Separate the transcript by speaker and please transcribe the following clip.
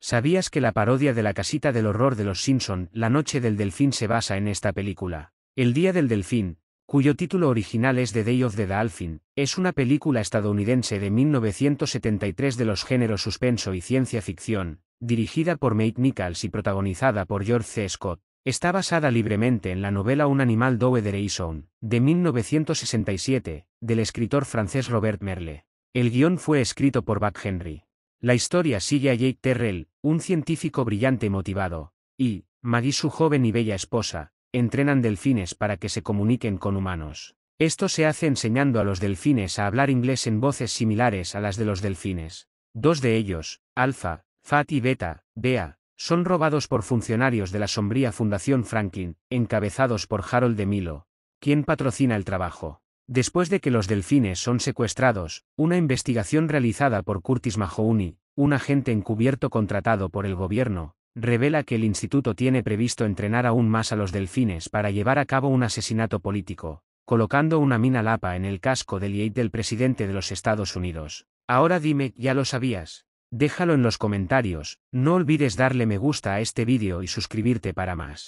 Speaker 1: ¿Sabías que la parodia de la casita del horror de los Simpson, La Noche del Delfín, se basa en esta película? El Día del Delfín, cuyo título original es The Day of the Dolphin, es una película estadounidense de 1973 de los géneros suspenso y ciencia ficción, dirigida por Mike Nichols y protagonizada por George C. Scott. Está basada libremente en la novela Un animal doe de de 1967, del escritor francés Robert Merle. El guión fue escrito por Buck Henry. La historia sigue a Jake Terrell, un científico brillante y motivado, y, Maggie su joven y bella esposa, entrenan delfines para que se comuniquen con humanos. Esto se hace enseñando a los delfines a hablar inglés en voces similares a las de los delfines. Dos de ellos, Alpha, Fat y Beta, Bea, son robados por funcionarios de la sombría Fundación Franklin, encabezados por Harold de Milo, quien patrocina el trabajo. Después de que los delfines son secuestrados, una investigación realizada por Curtis Mahouni, un agente encubierto contratado por el gobierno, revela que el instituto tiene previsto entrenar aún más a los delfines para llevar a cabo un asesinato político, colocando una mina lapa en el casco del Yate del presidente de los Estados Unidos. Ahora dime, ya lo sabías. Déjalo en los comentarios, no olvides darle me gusta a este vídeo y suscribirte para más.